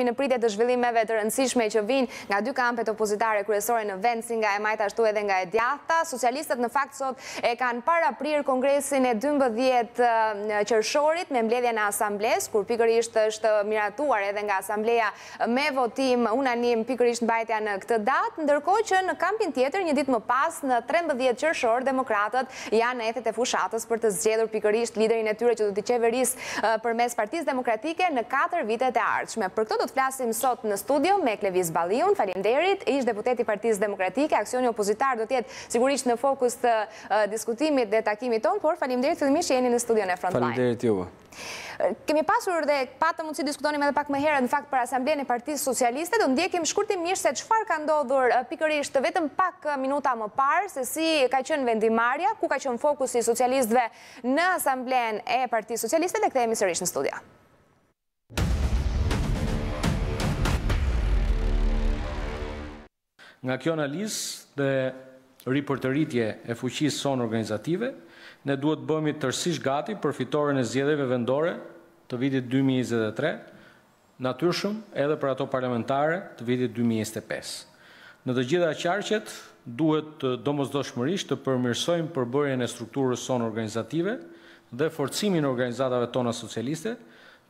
Në pritje të zhvillimeve të rëndësishme që vinë nga dy kampet opozitare kryesore në vend, si nga e majtë ashtu edhe nga e djatha, socialistët në fakt sot e kanë para prirë kongresin e 12 qërshorit me mbledhja në asambles, kur pikërisht është miratuar edhe nga asambleja me votim unanim pikërisht në bajtja në këtë datë, ndërko që në kampin tjetër një ditë më pas në 13 qërshor, demokratët janë në ethet e fushatës për të zgjedhur pikërisht liderin e tyre që du të demokratike në vitet e Për do të flasim sot në studio me Klevis Balion, falim derit, ishtë deputeti partiz demokratike, aksioni opozitar do tjetë sigurisht në fokus të diskutimit dhe takimit tonë, por falim derit fëllimisht që jeni në studio në Frontline. Falim derit juve. Kemi pasur dhe patë mundësi diskutonim edhe pak më herë në fakt për asamblejën e partijës socialiste, do ndjekim shkurtim mirë se qëfar ka ndodhur pikërisht vetëm pak minuta më parë, se si ka qënë vendimarja, ku ka qënë fokus i socialistve në asamblejën e partijës socialiste dhe këthejemi sërish në studia. Nga kjo analizë dhe ripërtëritje e fuqisë sonë organizative, ne duhet bëmi tërsish gati për fitore në zjedheve vendore të vitit 2023, natyrshëm edhe për ato parlamentare të vitit 2025. Në të gjitha qarqet, duhet të domës të përmirsojmë përbërjen e strukturës sonë organizative dhe forcimin organizatave tona socialiste,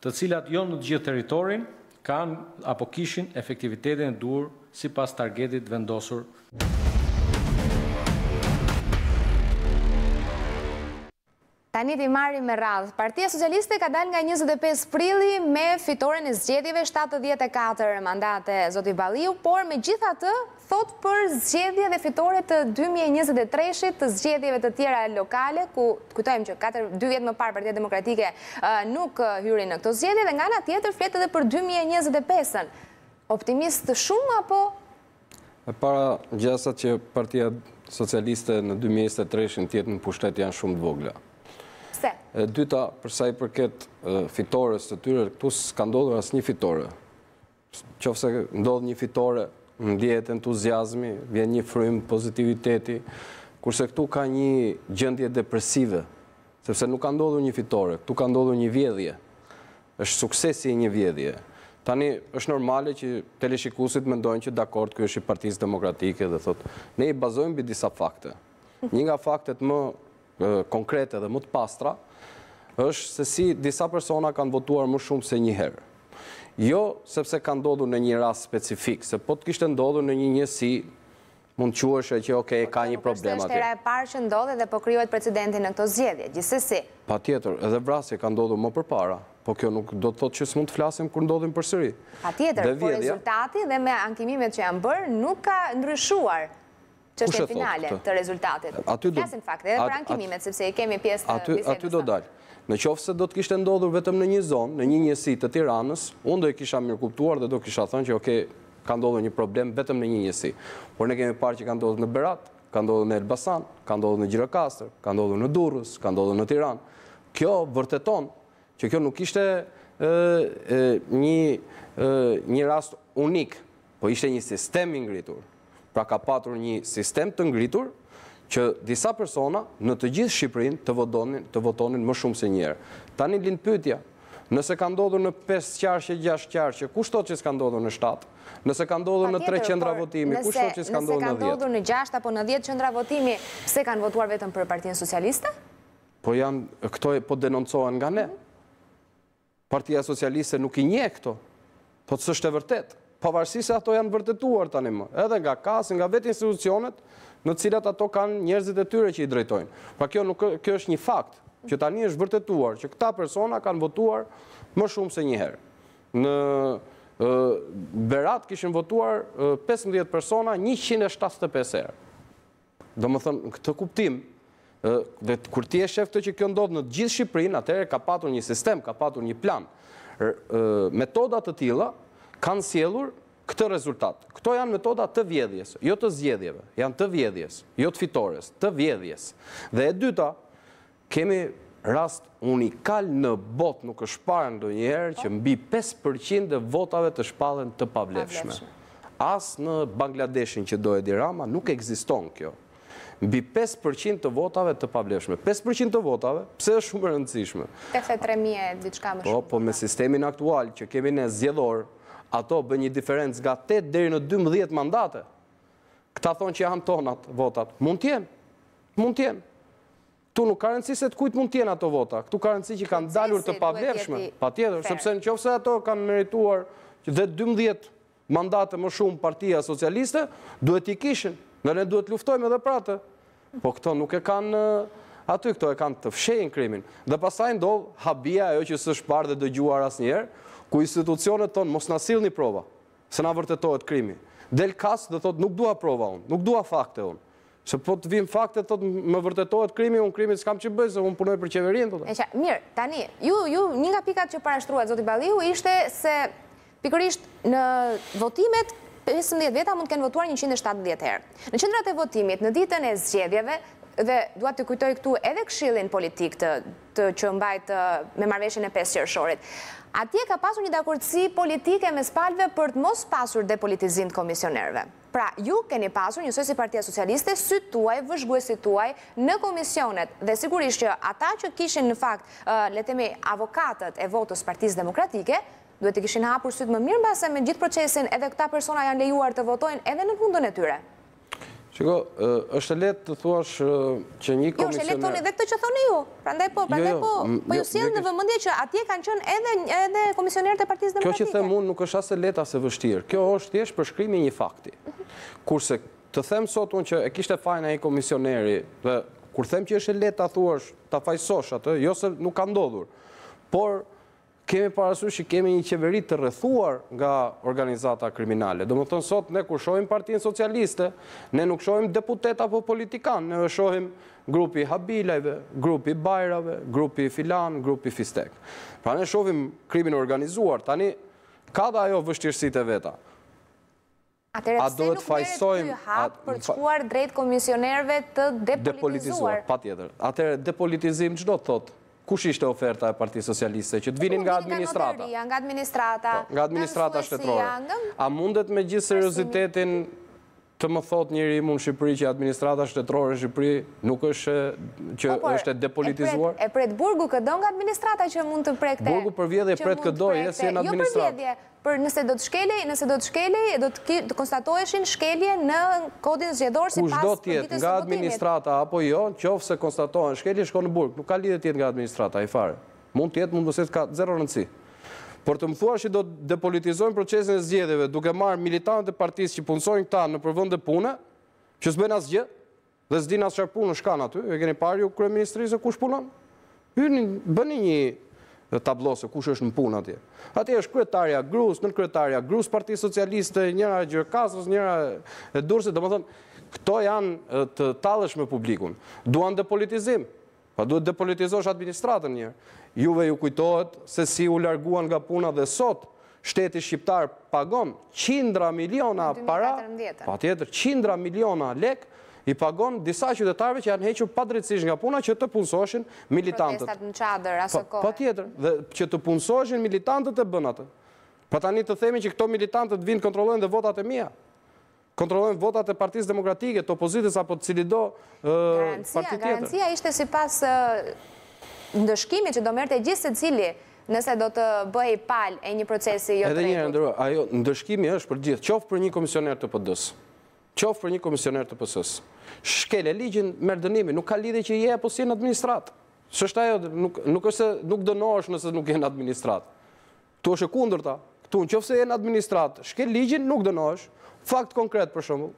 të cilat jo në të gjithë teritorin, kanë apo kishin efektivitetin e durë si pas targetit vendosur. Tanit i marri me radhë. Partia Socialiste ka dal nga 25 prili me fitoren e zgjedjeve 74 mandate Zoti Baliu, por me gjitha të thot për zgjedje dhe fitore të 2023 të zgjedjeve të tjera lokale, ku kujtojmë që 2 vjetë më parë Partia Demokratike uh, nuk uh, hyri në këto zgjedje, dhe nga nga tjetër fletë edhe për 2025-ën optimist të shumë, apo? E para gjësa që partia socialiste në 2023 tjetë në pushtet janë shumë të vogla. Se? E dyta, përsa i përket fitores të tyre, këtu s'ka ndodhë asë një fitore. Qofse ndodhë një fitore, në djetë entuziasmi, vjen një frimë pozitiviteti, kurse këtu ka një gjëndje depresive, sepse nuk ka ndodhë një fitore, këtu ka ndodhë një vjedhje, është suksesi një vjedhje, Tani, është normale që teleshikusit mendojnë që dakord kjo është i partijës demokratike dhe thotë. Ne i bazojmë bi disa fakte. Një nga faktet më konkrete dhe më të pastra, është se si disa persona kanë votuar më shumë se njëherë. Jo sepse kanë dodu në një ras specifik, se po të kishtë ndodu në një njësi, mund që është e që oke, ka një po, problem atje. Po kështë është e parë që ndodhe dhe po kryojt precedenti në këto zjedhje, gjithësësi. Pa tjetër, edhe vrasje kanë dodu më përpara, po kjo nuk do të thotë që s'mund të flasim kur ndodhim për sëri. Pa tjetër, po rezultati dhe me ankimimet që janë bërë nuk ka ndryshuar që është e finale të rezultatit. Flasim fakt, edhe për ankimimet, sepse i kemi pjesë të bisedës. Aty do dalë. Në qofë se do të kishtë ndodhur vetëm në një zonë, në një njësi të tiranës, unë do e kisha mirë kuptuar dhe do kisha thënë që oke, ka ndodhur një problem vetëm në një njësi. Por ne kemi parë që ka ndodhur në Berat, ka ndodhur në Elbasan, ka ndodhur në Gjirokastër, ka ndodhur në Durrës, ka ndodhur në Tiranë. Kjo vërteton që kjo nuk ishte një rast unik, po ishte një sistem ngritur. Pra ka patur një sistem të ngritur që disa persona në të gjithë Shqiprin të votonin më shumë se njerë. Ta një linë pytja, nëse ka ndodhur në 5 qarqe, 6 qarqe, shtot që s'ka ndodhur në 7? Nëse ka ndodhur në 3 qëndra votimi, shtot që s'ka ndodhur në 10? Nëse ka ndodhur në 6 apo në 10 qëndra votimi, pse kanë votuar vetëm për partijen socialiste? Po janë, këtoj po denoncohen nga ne. Mhm partia socialiste nuk i nje këto, po të sështë e vërtet, pavarësi se ato janë vërtetuar tani më, edhe nga kasë, nga vetë institucionet, në cilat ato kanë njerëzit e tyre që i drejtojnë. Pra kjo është një fakt, që tani është vërtetuar, që këta persona kanë votuar më shumë se njëherë. Në Berat kishën votuar 15 persona, 175 erë. Do më thënë, në këtë kuptimë, dhe kur ti e shef të që kjo ndodhë në gjithë Shqiprin, atëre ka patur një sistem, ka patur një plan. Metodat të tila kanë sielur këtë rezultat. Këto janë metodat të vjedhjes, jo të zjedhjeve, janë të vjedhjes, jo të fitores, të vjedhjes. Dhe e dyta, kemi rast unikal në bot, nuk është parë ndo njerë që mbi 5% dhe votave të shpallën të pavlefshme. As në Bangladeshin që dojë dirama, nuk eksiston kjo bi 5% të votave të pavlefshme. 5% të votave, pse është shumë rëndësishme? 83.000 e diçka më po, shumë. Po, po me sistemin aktual që kemi në zjedhor, ato bë një diferencë ga 8 dheri në 12 mandate. Këta thonë që jam tonat votat. Mund tjenë, mund tjenë. Tu nuk ka rëndësi se të kujtë mund tjenë ato vota. Këtu ka rëndësi që kanë dalur të pavlefshme, Pa tjetër, sepse në qofëse ato kanë merituar dhe 12 mandate më shumë partia socialiste, duhet i kishin, nërën duhet luftojme dhe prate. Po këto nuk e kanë eh, aty, këto e kanë të fshejnë krimin. Dhe pasaj ndovë habia e o që së shparë dhe dëgjuar as njerë, ku institucionet tonë mos nasil një prova, se na vërtetohet krimi. Del kasë dhe thotë nuk dua prova unë, nuk dua fakte unë. Se po të vim fakte të të më vërtetohet krimi, unë krimi s'kam që bëjë, se unë punoj për qeverin të mirë, tani, ju, ju, një nga pikat që parashtruat, zoti Baliu, ishte se pikërisht në votimet 15 veta mund të kenë votuar 170 herë. Në qendrat e votimit, në ditën e zgjedhjeve, dhe duat të kujtoj këtu edhe këshillin politik të, që mbajtë me marveshin e 5 qërëshorit, atje ka pasur një dakurëci politike me spalve për të mos pasur depolitizim të komisionerve. Pra, ju keni pasur njësoj si Partia Socialiste situaj, vëshbu e tuaj në komisionet dhe sigurisht që ata që kishin në fakt, letemi, avokatët e votës Partisë Demokratike, duhet të kishin hapur sytë më mirë në me gjithë procesin edhe këta persona janë lejuar të votojnë edhe në hundën e tyre. Qiko, është letë të thuash që një komisioner... Jo, është letë thoni dhe këtë që thoni ju, prandaj po, jo, prandaj jo, po, po jo, ju sjenë në vëmëndje që atje kanë qënë edhe edhe komisionerët e partijës demokratike. Kjo që themë unë nuk është asë letë asë vështirë, kjo është jeshë përshkrimi një fakti. Kurse të themë sot unë që e kishte fajna i komisioneri, kur themë që është letë të thuash të fajsosh atë, jo se nuk ka ndodhur, por kemi parasur që kemi një qeveri të rrethuar nga organizata kriminale. Do më thënë sot, ne ku shohim partijin socialiste, ne nuk shohim deputet apo politikan, ne shohim grupi Habilajve, grupi Bajrave, grupi Filan, grupi Fistek. Pra ne shohim krimin organizuar, tani ka dhe ajo vështirësit e veta. Atërë pëse nuk merë të hapë për të shkuar drejt komisionerve të depolitizuar? Depolitizuar, pa tjetër. Atërë depolitizim që do të thotë? kush ishte oferta e Parti Socialiste, që të vinin po, nga administrata? Nga administrata. Nga administrata shtetërore. A mundet me gjithë seriositetin të më thot njëri imun Shqipëri që administrata shtetërore Shqipëri nuk është që është e depolitizuar? E pret burgu këdo nga administrata që mund të prekte? Burgu për vjedhje pret këdo, jesë si e në administrata. Jo për vjedhje, për nëse do të shkelej, nëse do të shkelej, do të konstatoheshin shkelje në kodin zgjedor si pas për ditës të votimit. Nga administrata apo jo, qofë se konstatohen shkelje shko në burgu, nuk ka lidhe tjetë nga administrata, i fare. Mund tjetë, mund të ka zero rëndësi. Por të më thua që do të depolitizojnë procesin e zgjedeve duke marë militantët e partisë që punësojnë këta në përvënd dhe pune, që zben as gjë, dhe zdin as qërë punë në shkanë aty, e keni parë ju kërë ministrisë e kush punon? Hynë, bëni një tablosë, kush është në punë aty. Aty është kretarja grus, në kretarja grus, partiz socialiste, njëra e gjërkasës, njëra e durse, dhe më thonë, këto janë të talësh me publikun. Duan depolitizim, pa duhet depolitizosh administratën njërë juve ju kujtohet se si u larguan nga puna dhe sot, shteti shqiptar pagon qindra miliona para, pa tjetër, qindra miliona lek, i pagon disa qytetarve që janë hequr padrecish nga puna që të punsoshin militantët. Protestat në qadër, po, aso kohë. Pa po tjetër, dhe që të punsoshin militantët e bënatë. Pra tani të themi që këto militantët vinë kontrolojnë dhe votat e mija. Kontrolojnë votat e partisë demokratike, të opozitës apo të cilido partit tjetër. Garancia ishte si pas ndëshkimi që do mërte gjithë se cili nëse do të bëhej pal e një procesi jo të rejtu. Ajo, ndëshkimi është për gjithë, qofë për një komisioner të pëdës, qofë për një komisioner të pësës, shkele ligjin dënimi, nuk ka lidi që je apo si në administratë. Sështë ajo, nuk është nuk dënosh nëse nuk je në administratë. Tu është e kundër ta, në qofë se je në administratë, shkele ligjin nuk dënosh, fakt konkret për shumë,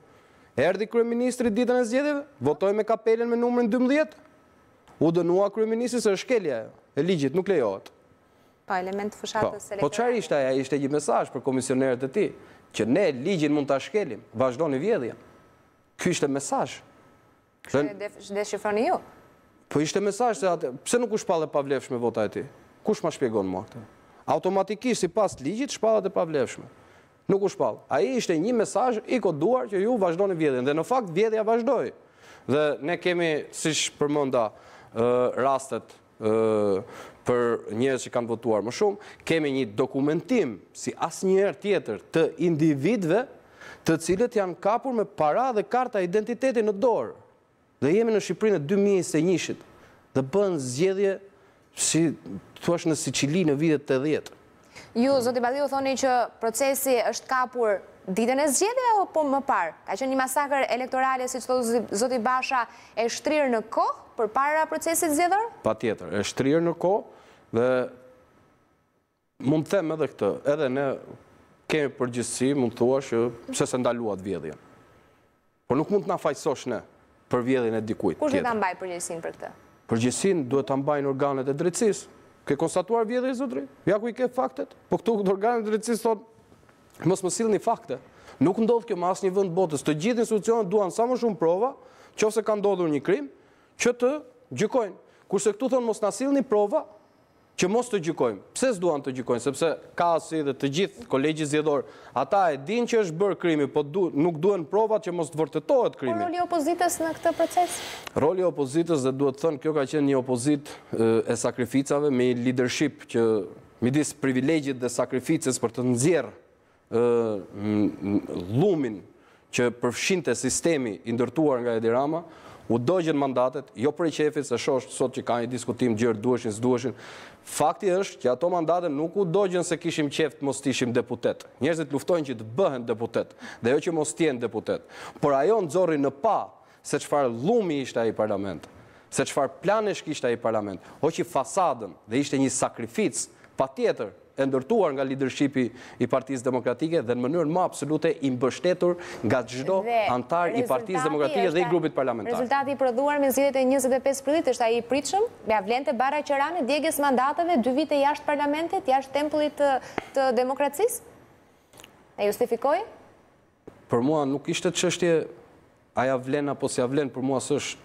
erdi kërë ministri ditën e zjedhjeve, votoj me kapelin me numërin 12, u dënua kryeministri se shkelje e ligjit nuk lejohet. Pa po, element fushatës po, po elektorale. Po çfarë ishte ajo? Ishte një mesazh për komisionerët e tij që ne ligjin mund ta shkelim, vazhdoni vjedhja. Ky ishte mesazh. Kështë e deshifroni ju? Po ishte mesaj se atë, pse nuk u shpallë e pavlefshme vota e ti? Kush ma shpjegon më atë? Automatikisht si pas ligjit shpallë e pavlefshme. Nuk u shpallë. A i ishte një mesaj i koduar që ju vazhdojnë vjedhjen. Dhe në fakt vjedhja vazhdoj. Dhe ne kemi, si shpërmonda, rastet për njërës që kanë votuar më shumë, kemi një dokumentim si asë njërë tjetër të individve të cilët janë kapur me para dhe karta identiteti në dorë. Dhe jemi në Shqiprinë e 2021-shit dhe bën zjedhje si të ashtë në Sicili në vitet të djetë. Ju, Zotibadhi, u thoni që procesi është kapur ditën e zgjedhjeve apo më parë? Ka qenë një masakër elektorale siç thotë zoti Basha e shtrirë në kohë përpara procesit zgjedhor? Patjetër, e shtrirë në kohë dhe mund të them edhe këtë, edhe ne kemi përgjithësi, mund të thuash që pse s'e ndaluat vjedhjen. Por nuk mund të na fajsosh ne për vjedhjen e dikujt tjetër. Kush do ta mbaj për këtë? Përgjegjësinë duhet ta mbajnë organet e drejtësisë. Ke konstatuar vjedhjen zotri? Ja ku i ke faktet? Po këtu organet e drejtësisë thonë Mos më sillni fakte. Nuk ndodh kjo me asnjë vënd botës. Të gjithë institucionet duan sa më shumë prova, qoftë ka ndodhur një krim, që të gjykojnë. Kurse këtu thon mos na sillni prova që mos të gjykojmë. Pse s'duan të gjykojnë? Sepse ka si dhe të gjithë kolegji zgjedhor, ata e dinë që është bërë krimi, po nuk duan provat që mos të vërtetohet krimi. Po roli i opozitës në këtë proces? Roli i opozitës dhe duhet të kjo ka qenë një opozit e, sakrificave me leadership që midis privilegjit dhe sakrificës për të nxjerrë lumin që përfshin të sistemi indërtuar nga Edi Rama, u dojgjën mandatet, jo për i qefit, se shosht sot që ka një diskutim gjërë duheshin, së duheshin, fakti është që ato mandatet nuk u dojgjën se kishim qeft mos tishim deputet. Njerëzit luftojnë që të bëhen deputet, dhe jo që mos tjenë deputet. Por ajo në zori në pa se qëfar lumi ishte aji parlament, se qëfar planesh kishte aji parlament, o që fasadën dhe ishte një sakrific, pa tjetër e ndërtuar nga leadershipi i Partisë Demokratike dhe në mënyrën më absolute i mbështetur nga çdo antar i Partisë Demokratike dhe i grupit parlamentar. Rezultati i prodhuar me zgjedhjet e 25 prilit është ai i pritshëm, me avlente bara qerane djegjes mandatave, 2 vite jashtë parlamentit, jashtë tempullit të, demokracisë. E justifikoj? Për mua nuk ishte çështje a ja vlen apo s'ja vlen, për mua s'është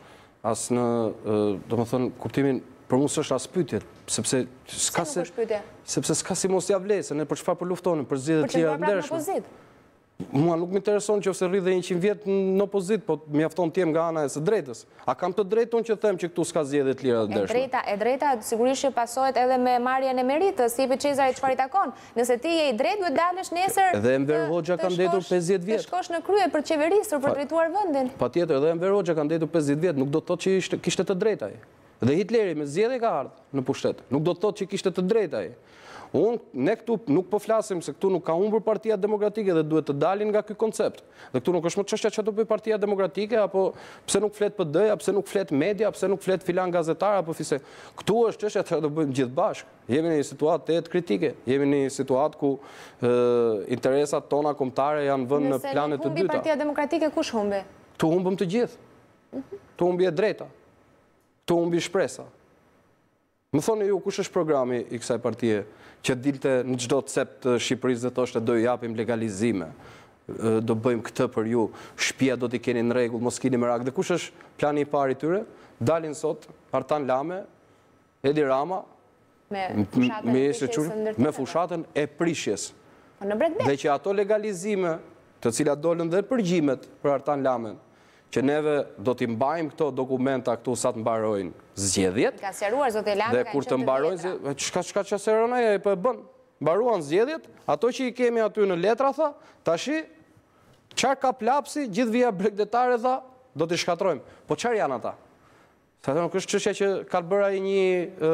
as në, do thënë kuptimin Por mos është as pyetje, sepse s'ka se sepse s'ka si mos ia vlesë, në për çfarë po luftonim, për zgjedhjet pra e drejtës. Mua nuk më intereson qofse rrit dhe 100 vjet në opozit, po mjafton të jem nga ana e së drejtës. A kam të drejtën që them që këtu s'ka zgjedhje e lirë të drejtës? E drejta, e drejta sigurisht që pasohet edhe me marrjen e meritës. Si i be Cezari çfar i takon? Nëse ti je i drejtë, duhet dalësh nesër. Edhe Enver Hoxha kanë dhënë 50 vjet. A shkosh në krye për çeverisur për drejtuar vendin? Patjetër, dhe Enver Hoxha kanë dhënë 50 vjet, nuk do të thotë që ishte kishte të drejtaj. Dhe Hitleri me zjedhe ka ardhë në pushtet. Nuk do të thotë që kishtë të drejta e. Unë, ne këtu nuk përflasim po se këtu nuk ka umë partia demokratike dhe duhet të dalin nga këj koncept. Dhe këtu nuk është më qështja që të për partia demokratike, apo pëse nuk flet për dëja, pëse nuk flet media, pëse nuk flet filan gazetar, apo fise. Këtu është qështja që të bëjmë gjithë bashkë. Jemi në një situatë të jetë kritike, jemi në një situatë ku interesat tona komptare janë vënë në planet të dyta. Nëse në humbi partia demokratike, kush humbi? Tu humbëm të gjithë, Tu humbi e drejta të umbi shpresa. Më thoni ju, kush është programi i kësaj partije që dilte në gjdo të sept të Shqipëris dhe thoshtë do i japim legalizime, do bëjmë këtë për ju, shpia do t'i keni në regull, mos kini më rakë, dhe kush është plani i pari tyre, dalin sot, Artan Lame, Edi Rama, me fushatën e prishjes. Po, dhe që ato legalizime, të cilat dollën dhe përgjimet për Artan Lame, që neve do t'i mbajmë këto dokumenta këtu sa të mbarojnë zgjedhjet. Ka seruar, zote Lanka, dhe kur të mbarojnë zgjedhjet, shka, shka që seruar, e për bënë, mbaruan zgjedhjet, ato që i kemi aty në letra, tha, tashi, qar ka plapsi, gjithë vija bregdetare, tha, do t'i shkatrojmë. Po qar janë ata? Sa të nuk është qështja që ka të bëra i një,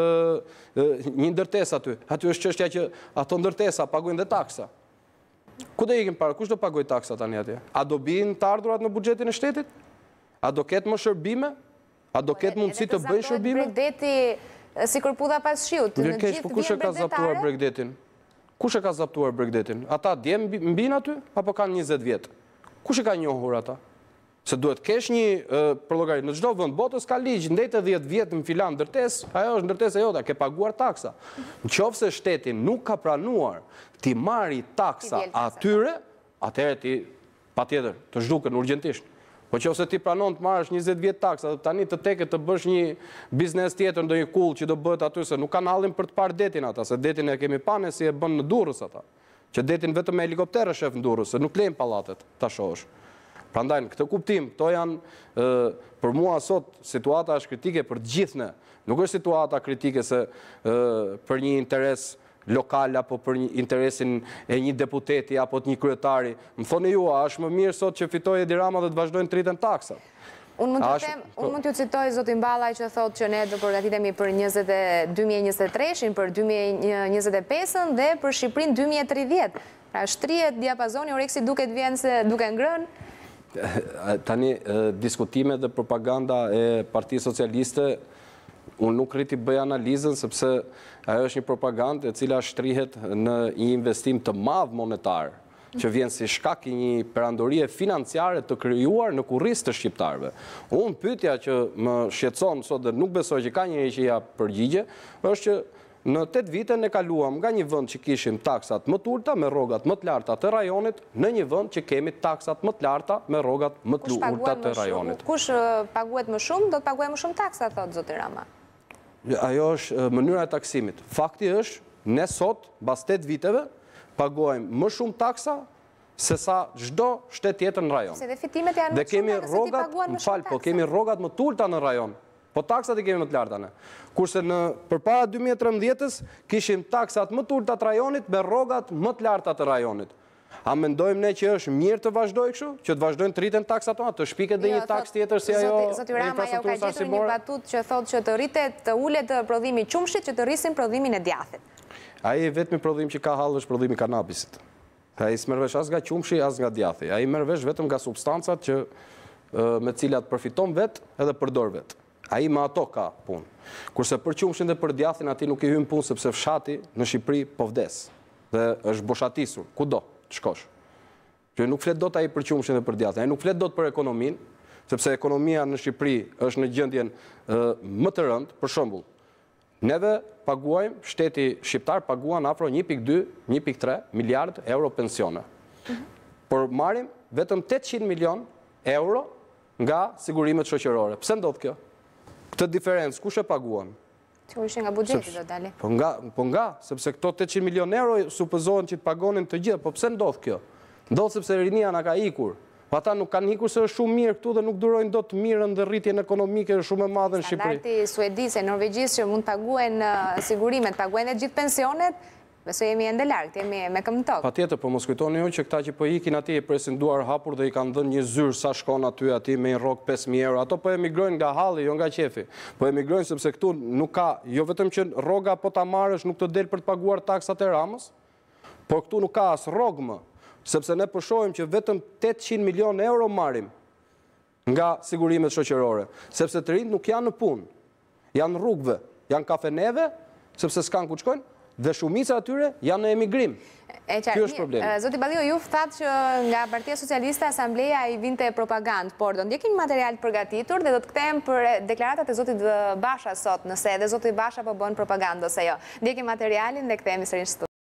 një ndërtes aty. Aty është qështja që ato ndërtesa paguin dhe taksa. Kude ikim para, kush do pagoj taksa tani atje? A do bin të ardhurat në bugjetin e shtetit? A do ketë më shërbime? A do po, ketë mundësi të bëj shërbime? E dhe të zaptuar bregdeti si pas shiut, në gjithë vjen bregdetare? ka zaptuar bregdetin? Kushe ka zaptuar bregdetin? Ata mbi në aty, apo kanë 20 vjetë? Kushe ka njohur ata? Se duhet kesh një përlogarit. Në gjdo vënd botës ka ligjë, të 10 vjetë në filan ndërtes, ajo është ndërtes e jota, ke paguar taksa. Në qofë se shtetin nuk ka pranuar ti marri taksa atyre, atyre ti pa tjetër, të zhduke në urgentishtë. Po që ose ti pranon të marrësh 20 vjetë taksa, dhe tani të teke të bësh një biznes tjetër ndo një kull që do bëhet aty, se nuk kanë halim për të parë detin ata, se detin e kemi pane si e bënë në durës ata, që detin vetëm me helikoptere shef në durës, se nuk lejmë palatet të shohësh. Pra ndajnë, këtë kuptim, to janë për mua sot situata është kritike për gjithne, nuk është situata kritike se për një interesë lokal apo për një interesin e një deputeti apo të një kryetari. Më thoni ju, jo, a është më mirë sot që fitoj e dirama dhe të vazhdojnë të rritën taksat? Po. Unë mund t'ju citoj, Zotin Balaj, që thot që ne do përgatitemi për 2023-in, për 2025-ën dhe për Shqiprin 2030-ën. Pra shtrijet diapazoni, ureksi duke të vjenë se duke ngrënë? Tani, diskutime dhe propaganda e Parti Socialiste unë nuk rriti bëj analizën, sepse ajo është një propagandë e cila shtrihet në një investim të madh monetar, që vjen si shkak i një perandorie financiare të krijuar në kurrisë të shqiptarëve. Unë pyetja që më shqetëson sot dhe nuk besoj që ka njëri që ja përgjigje, është që Në 8 vite në kaluam nga një vend që kishim taksat më turta ulta me rrogat më të larta të rajonit në një vend që kemi taksat më të larta me rrogat më të ulta të rajonit. Kush paguhet më shumë, do të paguajë më shumë taksa thot zoti Rama ajo është mënyra e taksimit. Fakti është, ne sot, bas 8 viteve, paguajmë më shumë taksa se sa gjdo shtetë tjetër në rajon. Se dhe fitimet janë më shumë po taksa, se ti paguan më shumë taksa. Në po kemi rogat më tullëta në rajon, po taksat i kemi më të lartane. Kurse në përpara 2013 kishim taksat më tullëta të rajonit me rogat më të lartat të rajonit. A mendojmë ne që është mirë të vazhdoj kështu? Që të vazhdojnë të rritën taksa të Të shpiket dhe jo, një taks tjetër si ajo infrastrukturës arsimore? Zoti Rama, ja u jo, ka gjithër një batut që thotë që të rritet të ullet të prodhimi qumshit që të rrisin prodhimin e djathit. A i vetëmi prodhimi që ka halë është prodhimi kanabisit. A i smervesh as nga qumshit, as nga djathit. A i mervesh vetëm nga substancat që me cilat përfiton vetë edhe përdor vetë. A i ma ato ka punë. Kurse për qumshin dhe për djathin ati nuk i hymë punë sepse fshati në Shqipëri po vdes dhe është boshatisur, kudo shkosh. Që nuk flet do të aji për qumëshin dhe për djathën, aji nuk flet do të për ekonomin, sepse ekonomia në Shqipëri është në gjëndjen më të rëndë, për shëmbull, neve paguajmë, shteti Shqiptar paguan afro 1.2, 1.3 miliard euro pensione. Mhm. Por marim vetëm 800 milion euro nga sigurimet shëqërore. Pse ndodhë kjo? Këtë diferencë, ku shë paguajmë? Sigur nga budjeti do dali. Po nga, po nga, sepse këto 800 milion euro supozohen që të pagonin të gjithë, po pse ndodh kjo? Ndodh sepse rinia na ka ikur. Po ata nuk kanë ikur se është shumë mirë këtu dhe nuk durojnë dot të mirën dhe dërritjen ekonomike është shumë e madhe në Shqipëri. Standardi suedisë, norvegjisë që mund të paguajnë uh, sigurimet, paguajnë të gjithë pensionet, Beso jemi e ndelarkë, jemi me këmë tokë. Pa tjetër, po mos kujtoni ju që këta që po ikin ati e presin duar hapur dhe i kanë dhënë një zyrë sa shkon aty ati me në rokë 5.000 euro. Ato po emigrojnë nga halë, jo nga qefi. Po emigrojnë sepse këtu nuk ka, jo vetëm që roga po ta marësh nuk të delë për të paguar taksat e ramës, por këtu nuk ka asë rogë më, sepse ne pëshojmë po që vetëm 800 milion euro marim nga sigurimet shoqerore, sepse të rinë nuk janë në punë, janë rrugëve, janë kafeneve, sepse s'kanë ku qkojnë, dhe shumica atyre janë në emigrim. Kjo është problemi. Zoti Balio, ju fëtë që nga Partia Socialista Asambleja i vinte propagandë, por do ndjekin material përgatitur dhe do të këtem për deklaratat e Zotit Basha sot, nëse edhe Zoti Basha po bënë propagandë, ose jo. Ndjekin materialin dhe këtemi së shtu.